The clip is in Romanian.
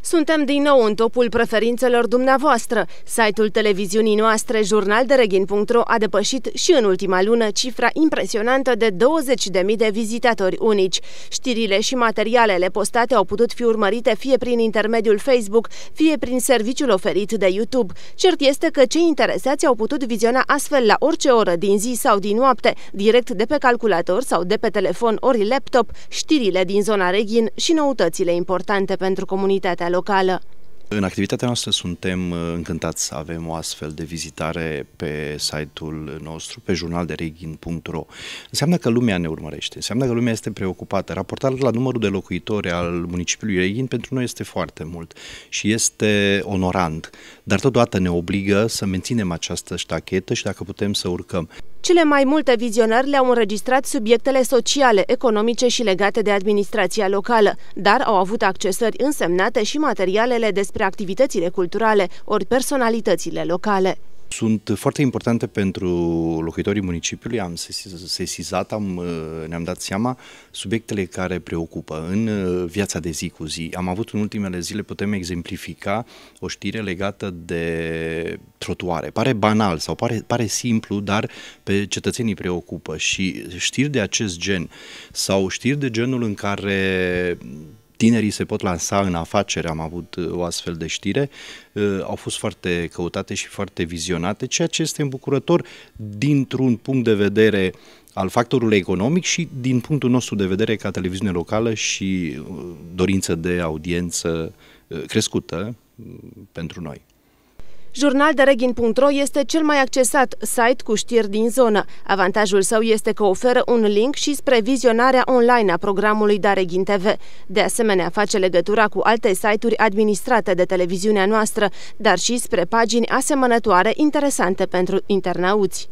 Suntem din nou în topul preferințelor dumneavoastră. Site-ul televiziunii noastre, jurnaldereghin.ro, a depășit și în ultima lună cifra impresionantă de 20.000 de vizitatori unici. Știrile și materialele postate au putut fi urmărite fie prin intermediul Facebook, fie prin serviciul oferit de YouTube. Cert este că cei interesați au putut viziona astfel la orice oră din zi sau din noapte, direct de pe calculator sau de pe telefon ori laptop, știrile din zona Reghin și noutățile importante pentru comunitatea locală. În activitatea noastră suntem uh, încântați să avem o astfel de vizitare pe site-ul nostru, pe jurnaldereghin.ro. Înseamnă că lumea ne urmărește, înseamnă că lumea este preocupată. Raportarea la numărul de locuitori al municipiului Reghin pentru noi este foarte mult și este onorant, dar totodată ne obligă să menținem această ștachetă și dacă putem să urcăm. Cele mai multe vizionări le-au înregistrat subiectele sociale, economice și legate de administrația locală, dar au avut accesări însemnate și materialele despre activitățile culturale ori personalitățile locale. Sunt foarte importante pentru locuitorii municipiului, am sesizat, am, ne-am dat seama subiectele care preocupă în viața de zi cu zi. Am avut în ultimele zile, putem exemplifica o știre legată de trotuare. Pare banal sau pare, pare simplu, dar pe cetățenii preocupă și știri de acest gen sau știri de genul în care tinerii se pot lansa în afacere, am avut uh, o astfel de știre, uh, au fost foarte căutate și foarte vizionate, ceea ce este îmbucurător dintr-un punct de vedere al factorului economic și din punctul nostru de vedere ca televiziune locală și uh, dorință de audiență crescută pentru noi. Jurnaldereghin.ro este cel mai accesat site cu știri din zonă. Avantajul său este că oferă un link și spre vizionarea online a programului Dareghin TV. De asemenea, face legătura cu alte site-uri administrate de televiziunea noastră, dar și spre pagini asemănătoare interesante pentru internauți.